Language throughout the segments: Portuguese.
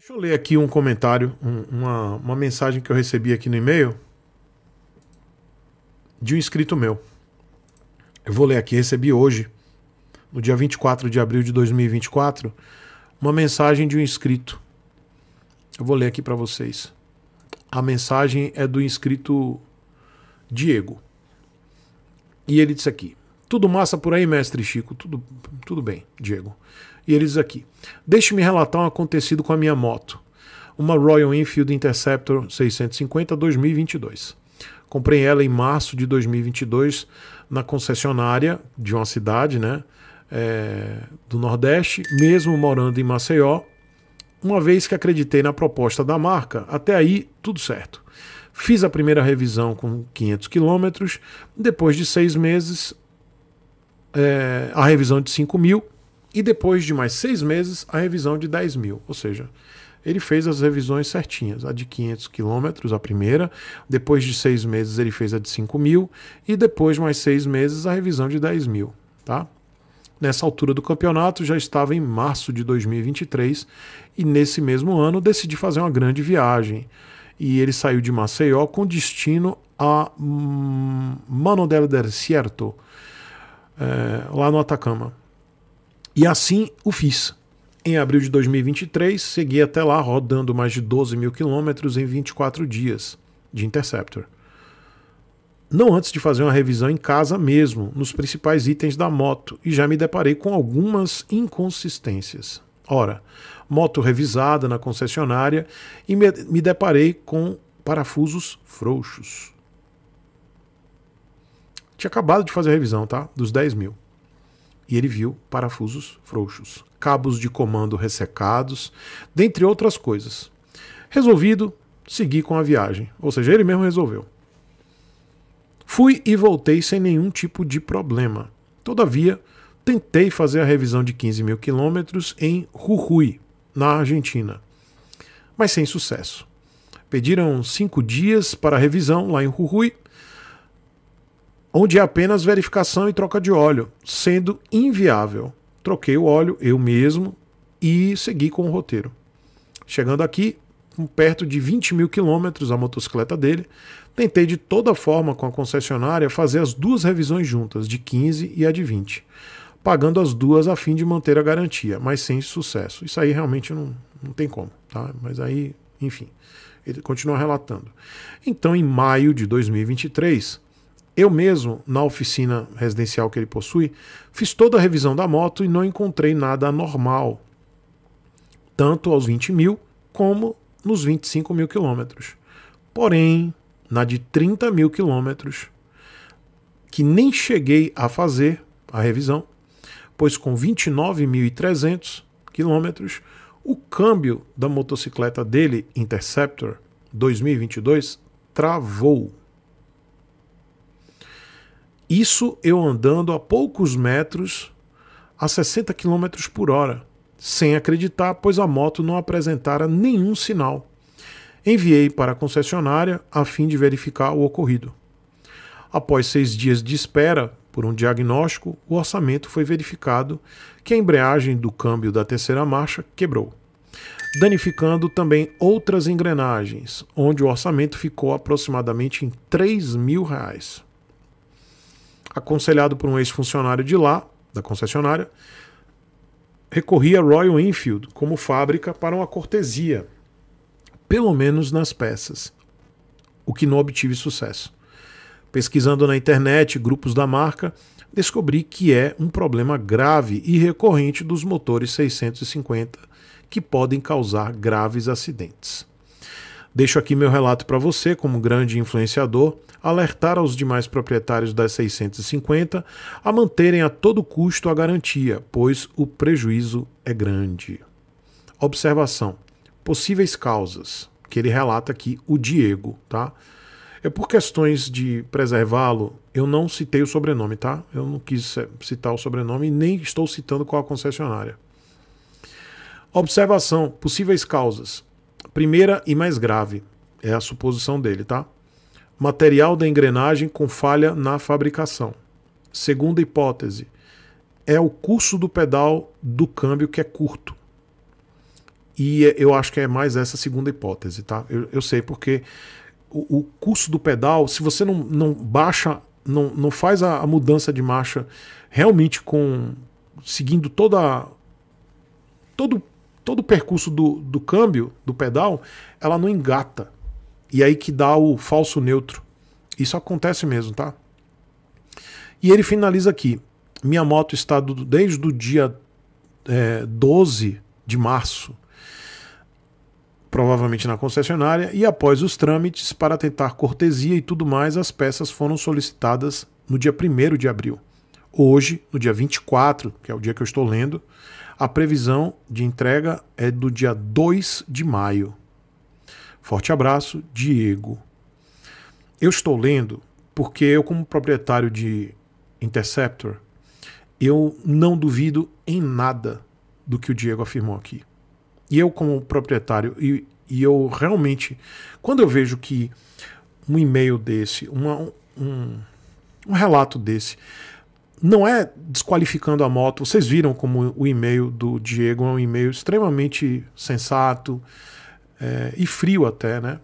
Deixa eu ler aqui um comentário, um, uma, uma mensagem que eu recebi aqui no e-mail de um inscrito meu. Eu vou ler aqui, recebi hoje, no dia 24 de abril de 2024, uma mensagem de um inscrito. Eu vou ler aqui para vocês. A mensagem é do inscrito Diego. E ele disse aqui: tudo massa por aí, mestre Chico? Tudo, tudo bem, Diego. E eles aqui. Deixe-me relatar um acontecido com a minha moto. Uma Royal Enfield Interceptor 650 2022. Comprei ela em março de 2022 na concessionária de uma cidade, né? É, do Nordeste, mesmo morando em Maceió, uma vez que acreditei na proposta da marca, até aí tudo certo. Fiz a primeira revisão com 500 quilômetros, depois de seis meses é, a revisão de 5 mil e depois de mais seis meses a revisão de 10 mil. Ou seja, ele fez as revisões certinhas, a de 500 quilômetros, a primeira, depois de seis meses ele fez a de 5 mil e depois mais seis meses a revisão de 10 mil. Tá? Nessa altura do campeonato já estava em março de 2023 e nesse mesmo ano decidi fazer uma grande viagem. E ele saiu de Maceió com destino a hum, Mano del Desierto, é, lá no Atacama. E assim o fiz. Em abril de 2023, segui até lá rodando mais de 12 mil quilômetros em 24 dias de Interceptor. Não antes de fazer uma revisão em casa mesmo, nos principais itens da moto, e já me deparei com algumas inconsistências. Ora, moto revisada na concessionária e me, me deparei com parafusos frouxos. Tinha acabado de fazer a revisão, tá? Dos 10 mil. E ele viu parafusos frouxos, cabos de comando ressecados, dentre outras coisas. Resolvido, segui com a viagem. Ou seja, ele mesmo resolveu. Fui e voltei sem nenhum tipo de problema. Todavia, tentei fazer a revisão de 15 mil quilômetros em Jujuy, na Argentina, mas sem sucesso. Pediram cinco dias para a revisão lá em Jujuy onde é apenas verificação e troca de óleo, sendo inviável. Troquei o óleo eu mesmo e segui com o roteiro. Chegando aqui, perto de 20 mil quilômetros a motocicleta dele, tentei de toda forma com a concessionária fazer as duas revisões juntas, de 15 e a de 20, pagando as duas a fim de manter a garantia, mas sem sucesso. Isso aí realmente não, não tem como, tá? Mas aí, enfim, ele continua relatando. Então, em maio de 2023, eu mesmo, na oficina residencial que ele possui, fiz toda a revisão da moto e não encontrei nada anormal, tanto aos 20 mil como nos 25 mil quilômetros. Porém, na de 30 mil quilômetros, que nem cheguei a fazer a revisão, pois com 29.300 quilômetros, o câmbio da motocicleta dele, Interceptor 2022, travou. Isso eu andando a poucos metros a 60 km por hora, sem acreditar, pois a moto não apresentara nenhum sinal. Enviei para a concessionária a fim de verificar o ocorrido. Após seis dias de espera por um diagnóstico, o orçamento foi verificado que a embreagem do câmbio da terceira marcha quebrou, danificando também outras engrenagens, onde o orçamento ficou aproximadamente em 3 mil reais aconselhado por um ex-funcionário de lá, da concessionária, recorria a Royal Enfield como fábrica para uma cortesia, pelo menos nas peças, o que não obtive sucesso. Pesquisando na internet grupos da marca, descobri que é um problema grave e recorrente dos motores 650 que podem causar graves acidentes. Deixo aqui meu relato para você, como grande influenciador, alertar aos demais proprietários das 650 a manterem a todo custo a garantia, pois o prejuízo é grande. Observação: possíveis causas, que ele relata aqui, o Diego, tá? É por questões de preservá-lo, eu não citei o sobrenome, tá? Eu não quis eh, citar o sobrenome e nem estou citando qual a concessionária. Observação: possíveis causas. Primeira e mais grave é a suposição dele, tá? Material da engrenagem com falha na fabricação. Segunda hipótese é o curso do pedal do câmbio que é curto. E é, eu acho que é mais essa segunda hipótese, tá? Eu, eu sei porque o, o curso do pedal, se você não, não baixa, não, não faz a, a mudança de marcha realmente com seguindo toda todo todo o percurso do, do câmbio, do pedal, ela não engata. E aí que dá o falso neutro. Isso acontece mesmo, tá? E ele finaliza aqui. Minha moto está do, desde o dia é, 12 de março, provavelmente na concessionária, e após os trâmites para tentar cortesia e tudo mais, as peças foram solicitadas no dia 1 de abril. Hoje, no dia 24, que é o dia que eu estou lendo, a previsão de entrega é do dia 2 de maio. Forte abraço, Diego. Eu estou lendo porque eu, como proprietário de Interceptor, eu não duvido em nada do que o Diego afirmou aqui. E eu, como proprietário, e, e eu realmente, quando eu vejo que um e-mail desse, uma, um, um relato desse, não é desqualificando a moto. Vocês viram como o e-mail do Diego é um e-mail extremamente sensato é, e frio até, né?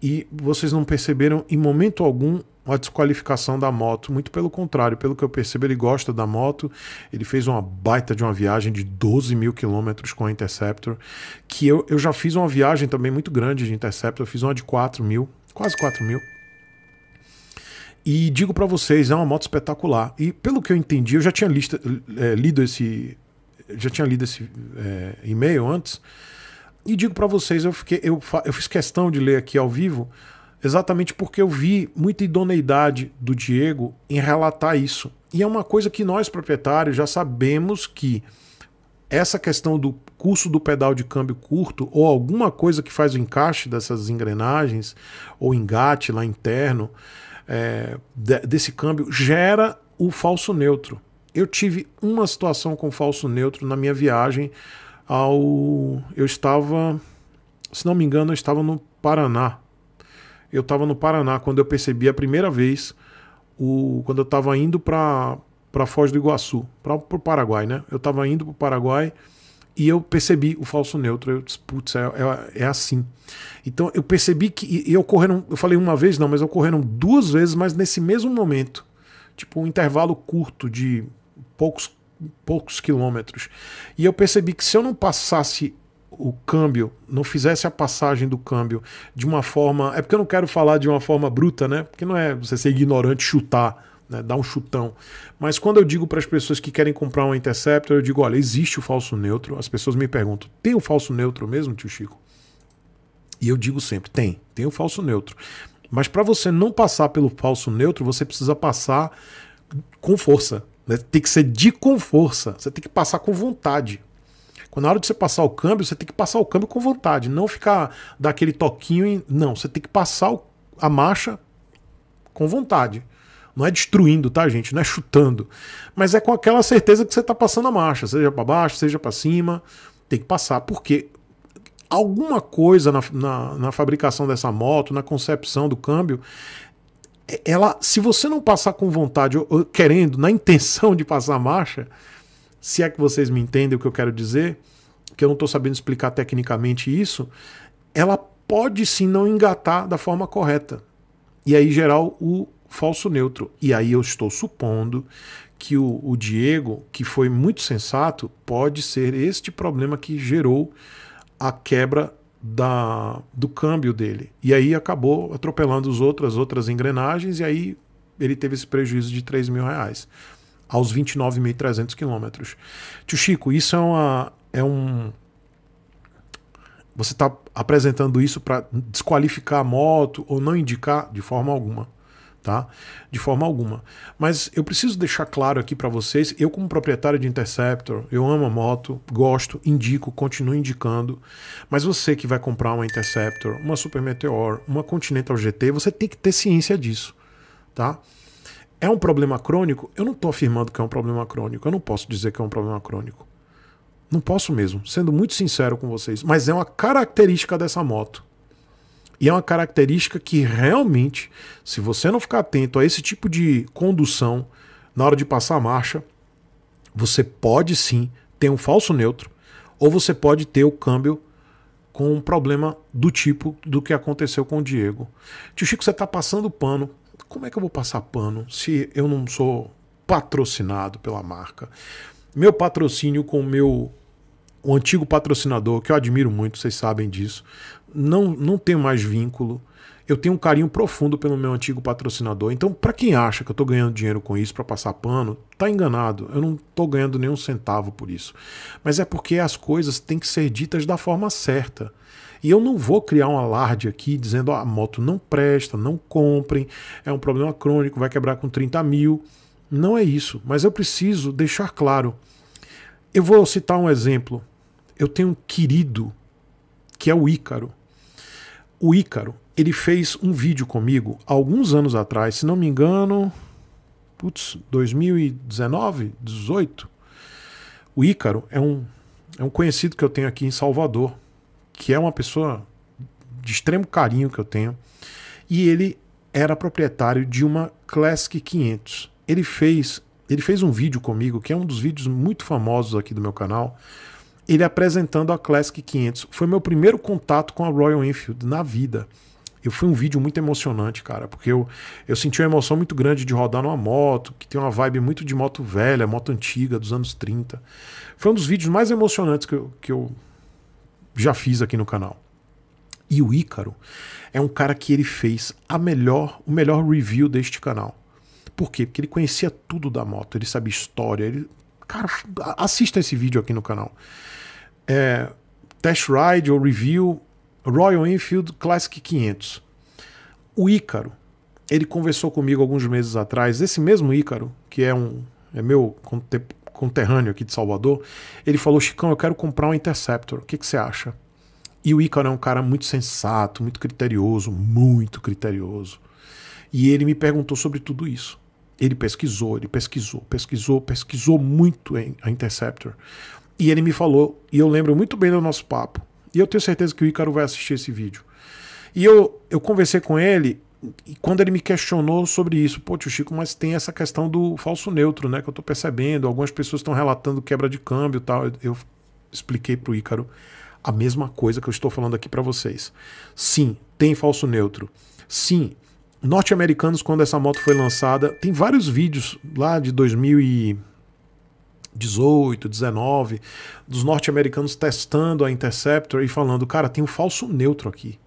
E vocês não perceberam em momento algum a desqualificação da moto. Muito pelo contrário, pelo que eu percebo, ele gosta da moto. Ele fez uma baita de uma viagem de 12 mil quilômetros com a Interceptor. Que eu, eu já fiz uma viagem também muito grande de Interceptor. Eu fiz uma de 4 mil, quase 4 mil. E digo para vocês, é uma moto espetacular. E pelo que eu entendi, eu já tinha lista, é, lido esse. Já tinha lido esse é, e-mail antes. E digo para vocês, eu, fiquei, eu, eu fiz questão de ler aqui ao vivo, exatamente porque eu vi muita idoneidade do Diego em relatar isso. E é uma coisa que nós, proprietários, já sabemos que essa questão do custo do pedal de câmbio curto ou alguma coisa que faz o encaixe dessas engrenagens ou engate lá interno é, de, desse câmbio gera o falso neutro. Eu tive uma situação com falso neutro na minha viagem ao. Eu estava, se não me engano, eu estava no Paraná. Eu estava no Paraná quando eu percebi a primeira vez, o, quando eu estava indo para Foz do Iguaçu, para o Paraguai, né? Eu estava indo para o Paraguai e eu percebi o falso neutro. Eu disse, putz, é, é, é, assim. Então eu percebi que. E, e ocorreram, eu falei uma vez, não, mas ocorreram duas vezes, mas nesse mesmo momento. Tipo, um intervalo curto de poucos, poucos quilômetros. E eu percebi que se eu não passasse o câmbio, não fizesse a passagem do câmbio de uma forma. É porque eu não quero falar de uma forma bruta, né? Porque não é você ser ignorante chutar né, dar um chutão. Mas quando eu digo para as pessoas que querem comprar um Interceptor, eu digo: olha, existe o falso neutro. As pessoas me perguntam: tem o falso neutro mesmo, tio Chico? E eu digo sempre: tem, tem o falso neutro. Mas para você não passar pelo falso neutro, você precisa passar com força. Né? Tem que ser de com força. Você tem que passar com vontade. Quando na hora de você passar o câmbio, você tem que passar o câmbio com vontade, não ficar daquele toquinho em... Não, você tem que passar a marcha com vontade. Não é destruindo, tá, gente? Não é chutando. Mas é com aquela certeza que você está passando a marcha, seja para baixo, seja para cima. Tem que passar, porque alguma coisa na, na, na fabricação dessa moto, na concepção do câmbio, é, ela, se você não passar com vontade, ou, ou, querendo, na intenção de passar a marcha, se é que vocês me entendem o que eu quero dizer, que eu não estou sabendo explicar tecnicamente isso, ela pode sim não engatar da forma correta. E aí geral o falso neutro. E aí eu estou supondo que o, o Diego, que foi muito sensato, pode ser este problema que gerou a quebra da, do câmbio dele. E aí acabou atropelando os outras as outras engrenagens, e aí ele teve esse prejuízo de 3 mil reais aos 29.300 quilômetros. Tio Chico, isso é, uma, é um... Você está apresentando isso para desqualificar a moto ou não indicar de forma alguma tá? De forma alguma. Mas eu preciso deixar claro aqui para vocês, eu como proprietário de Interceptor, eu amo a moto, gosto, indico, continuo indicando, mas você que vai comprar uma Interceptor, uma Super Meteor, uma Continental GT, você tem que ter ciência disso, tá? É um problema crônico? Eu não estou afirmando que é um problema crônico, eu não posso dizer que é um problema crônico. Não posso mesmo, sendo muito sincero com vocês, mas é uma característica dessa moto. E é uma característica que realmente, se você não ficar atento a esse tipo de condução na hora de passar a marcha, você pode sim ter um falso neutro ou você pode ter o câmbio com um problema do tipo do que aconteceu com o Diego. Tio Chico, você está passando pano. Como é que eu vou passar pano se eu não sou patrocinado pela marca? Meu patrocínio com o meu o antigo patrocinador, que eu admiro muito, vocês sabem disso, não, não tenho mais vínculo. Eu tenho um carinho profundo pelo meu antigo patrocinador. Então, para quem acha que eu estou ganhando dinheiro com isso para passar pano, tá enganado. Eu não estou ganhando nenhum centavo por isso. Mas é porque as coisas têm que ser ditas da forma certa. E eu não vou criar um alarde aqui dizendo ah, a moto não presta, não comprem, é um problema crônico, vai quebrar com 30 mil. Não é isso. Mas eu preciso deixar claro. Eu vou citar um exemplo. Eu tenho um querido que é o Ícaro o Ícaro, ele fez um vídeo comigo alguns anos atrás, se não me engano, putz, 2019, 18. O Ícaro é um, é um conhecido que eu tenho aqui em Salvador, que é uma pessoa de extremo carinho que eu tenho, e ele era proprietário de uma Classic 500. Ele fez, ele fez um vídeo comigo, que é um dos vídeos muito famosos aqui do meu canal, ele apresentando a Classic 500. Foi meu primeiro contato com a Royal Enfield na vida. Eu fui um vídeo muito emocionante, cara, porque eu, eu senti uma emoção muito grande de rodar numa moto, que tem uma vibe muito de moto velha, moto antiga, dos anos 30. Foi um dos vídeos mais emocionantes que eu, que eu já fiz aqui no canal. E o Ícaro é um cara que ele fez a melhor, o melhor review deste canal. Por quê? Porque ele conhecia tudo da moto, ele sabia história, ele Cara, assista esse vídeo aqui no canal. É, Test Ride ou Review Royal Enfield Classic 500. O Ícaro, ele conversou comigo alguns meses atrás, esse mesmo Ícaro, que é um é meu conterrâneo aqui de Salvador, ele falou: Chicão, eu quero comprar um Interceptor, o que, que você acha? E o Ícaro é um cara muito sensato, muito criterioso, muito criterioso. E ele me perguntou sobre tudo isso. Ele pesquisou, ele pesquisou, pesquisou, pesquisou muito em a Interceptor. E ele me falou, e eu lembro muito bem do nosso papo. E eu tenho certeza que o Ícaro vai assistir esse vídeo. E eu, eu conversei com ele, e quando ele me questionou sobre isso, pô, tio Chico, mas tem essa questão do falso neutro, né? Que eu tô percebendo, algumas pessoas estão relatando quebra de câmbio e tal. Eu, eu expliquei pro Ícaro a mesma coisa que eu estou falando aqui para vocês. Sim, tem falso neutro. Sim, norte-americanos, quando essa moto foi lançada, tem vários vídeos lá de 2018, 19, dos norte-americanos testando a Interceptor e falando, cara, tem um falso neutro aqui.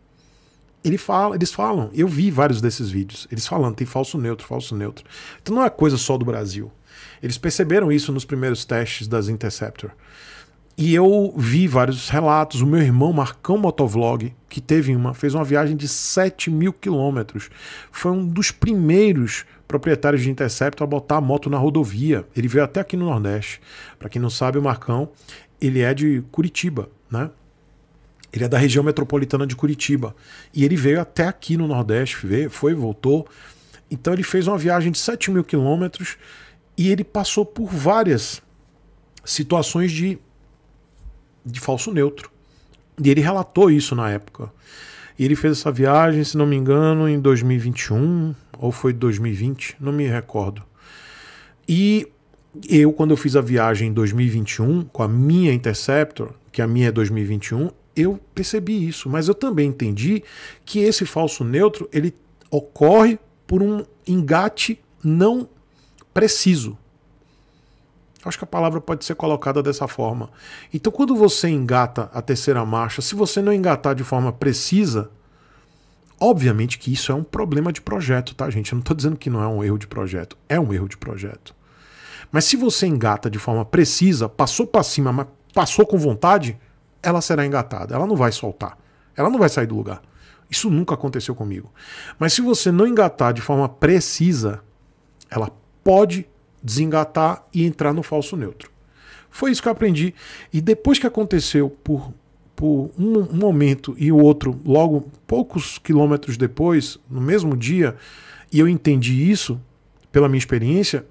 Ele fala, eles falam, eu vi vários desses vídeos, eles falando, tem falso neutro, falso neutro. Então não é coisa só do Brasil. Eles perceberam isso nos primeiros testes das Interceptor. E eu vi vários relatos. O meu irmão, Marcão Motovlog, que teve uma, fez uma viagem de 7 mil quilômetros. Foi um dos primeiros proprietários de Interceptor a botar a moto na rodovia. Ele veio até aqui no Nordeste. Para quem não sabe, o Marcão, ele é de Curitiba, né? Ele é da região metropolitana de Curitiba. E ele veio até aqui no Nordeste, veio, foi, voltou. Então ele fez uma viagem de 7 mil quilômetros e ele passou por várias situações de de falso neutro. E ele relatou isso na época. E ele fez essa viagem, se não me engano, em 2021 ou foi 2020, não me recordo. E eu, quando eu fiz a viagem em 2021 com a minha Interceptor, que a minha é 2021, eu percebi isso, mas eu também entendi que esse falso neutro ele ocorre por um engate não preciso. Acho que a palavra pode ser colocada dessa forma. Então, quando você engata a terceira marcha, se você não engatar de forma precisa, obviamente que isso é um problema de projeto, tá, gente? Eu não estou dizendo que não é um erro de projeto. É um erro de projeto. Mas se você engata de forma precisa, passou para cima, mas passou com vontade, ela será engatada. Ela não vai soltar. Ela não vai sair do lugar. Isso nunca aconteceu comigo. Mas se você não engatar de forma precisa, ela pode desengatar e entrar no falso neutro. Foi isso que eu aprendi. E depois que aconteceu, por, por um, um momento e o outro, logo poucos quilômetros depois, no mesmo dia, e eu entendi isso pela minha experiência,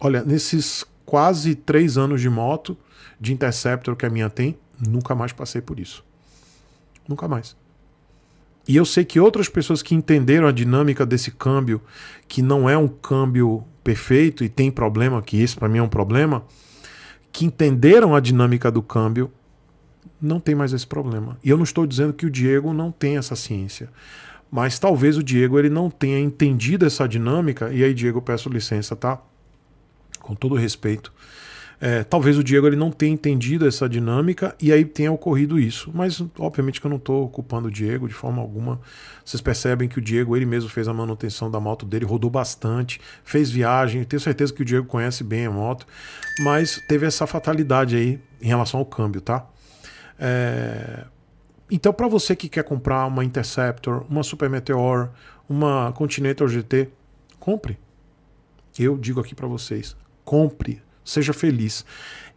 olha, nesses quase três anos de moto, de Interceptor que a minha tem, nunca mais passei por isso. Nunca mais. E eu sei que outras pessoas que entenderam a dinâmica desse câmbio, que não é um câmbio perfeito e tem problema, que esse para mim é um problema, que entenderam a dinâmica do câmbio, não tem mais esse problema. E eu não estou dizendo que o Diego não tem essa ciência, mas talvez o Diego ele não tenha entendido essa dinâmica. E aí, Diego, peço licença, tá? Com todo respeito é, talvez o Diego ele não tenha entendido essa dinâmica e aí tenha ocorrido isso. Mas, obviamente, que eu não estou culpando o Diego de forma alguma. Vocês percebem que o Diego, ele mesmo fez a manutenção da moto dele, rodou bastante, fez viagem. Tenho certeza que o Diego conhece bem a moto, mas teve essa fatalidade aí em relação ao câmbio, tá? É... Então, para você que quer comprar uma Interceptor, uma Super Meteor, uma Continental GT, compre. Eu digo aqui para vocês, compre seja feliz.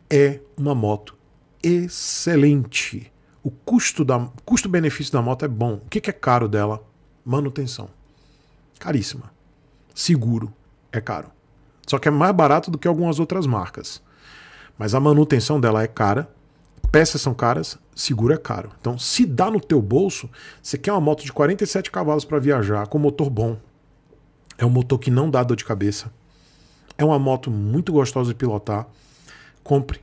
É uma moto excelente. O custo da custo-benefício da moto é bom. O que, que é caro dela? Manutenção. Caríssima. Seguro é caro. Só que é mais barato do que algumas outras marcas. Mas a manutenção dela é cara, peças são caras, seguro é caro. Então, se dá no teu bolso, você quer uma moto de 47 cavalos para viajar com motor bom. É um motor que não dá dor de cabeça é uma moto muito gostosa de pilotar. Compre.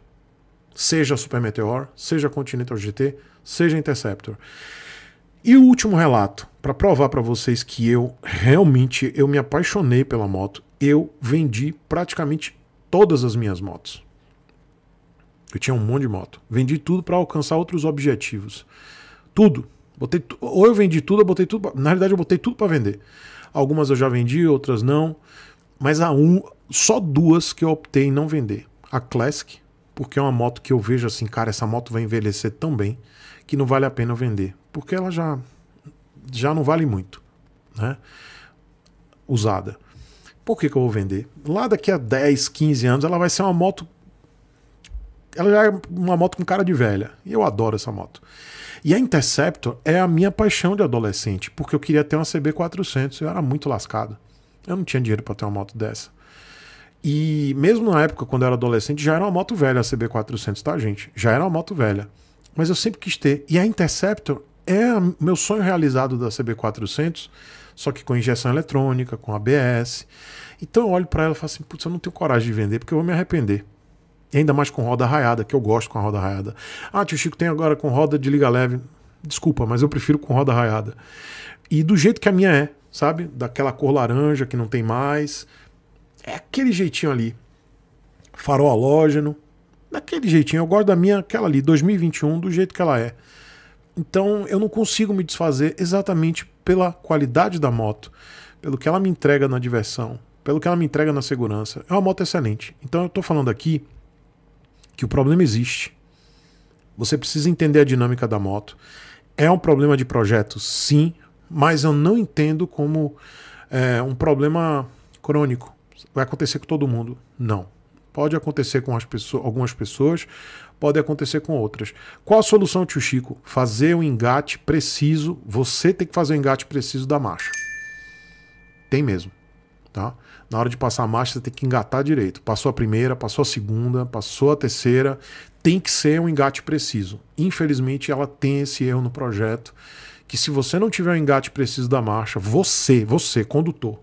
Seja Super Meteor, seja Continental GT, seja Interceptor. E o último relato, para provar para vocês que eu realmente eu me apaixonei pela moto, eu vendi praticamente todas as minhas motos. Eu tinha um monte de moto. Vendi tudo para alcançar outros objetivos. Tudo. Botei ou eu vendi tudo, eu botei tudo. Pra... Na realidade, eu botei tudo para vender. Algumas eu já vendi, outras não. Mas a, um, só duas que eu optei em não vender. A Classic, porque é uma moto que eu vejo assim, cara, essa moto vai envelhecer tão bem que não vale a pena vender, porque ela já já não vale muito, né? Usada. Por que, que eu vou vender? Lá daqui a 10, 15 anos ela vai ser uma moto ela já é uma moto com cara de velha. E eu adoro essa moto. E a Interceptor é a minha paixão de adolescente, porque eu queria ter uma CB400 eu era muito lascado. Eu não tinha dinheiro para ter uma moto dessa. E mesmo na época, quando eu era adolescente, já era uma moto velha a CB400, tá, gente? Já era uma moto velha. Mas eu sempre quis ter. E a Interceptor é meu sonho realizado da CB400, só que com injeção eletrônica, com ABS. Então eu olho para ela e falo assim: putz, eu não tenho coragem de vender porque eu vou me arrepender. E ainda mais com roda raiada, que eu gosto com a roda raiada. Ah, tio Chico, tem agora com roda de liga leve. Desculpa, mas eu prefiro com roda raiada. E do jeito que a minha é, sabe? Daquela cor laranja que não tem mais, é aquele jeitinho ali. Farol halógeno. Daquele jeitinho. Eu gosto da minha, aquela ali, 2021, do jeito que ela é. Então eu não consigo me desfazer exatamente pela qualidade da moto, pelo que ela me entrega na diversão, pelo que ela me entrega na segurança. É uma moto excelente. Então eu estou falando aqui que o problema existe. Você precisa entender a dinâmica da moto. É um problema de projeto, sim, mas eu não entendo como é, um problema crônico vai acontecer com todo mundo? Não. Pode acontecer com pessoas, algumas pessoas, pode acontecer com outras. Qual a solução, tio Chico? Fazer um engate preciso. Você tem que fazer um engate preciso da marcha. Tem mesmo. Tá? Na hora de passar a marcha, você tem que engatar direito. Passou a primeira, passou a segunda, passou a terceira. Tem que ser um engate preciso. Infelizmente, ela tem esse erro no projeto. Que se você não tiver um engate preciso da marcha, você, você, condutor,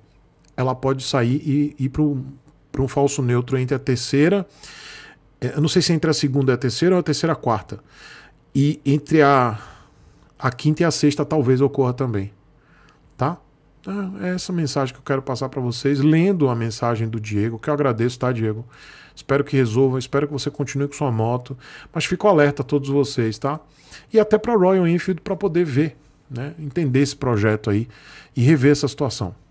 ela pode sair e ir para um falso neutro entre a terceira. É, eu não sei se entre a segunda e a terceira ou a terceira e a quarta. E entre a, a quinta e a sexta talvez ocorra também. Tá? Ah, é essa mensagem que eu quero passar para vocês, lendo a mensagem do Diego, que eu agradeço, tá, Diego? Espero que resolva, espero que você continue com sua moto. Mas fico alerta a todos vocês, tá? E até para Royal Enfield para poder ver, né? entender esse projeto aí e rever essa situação.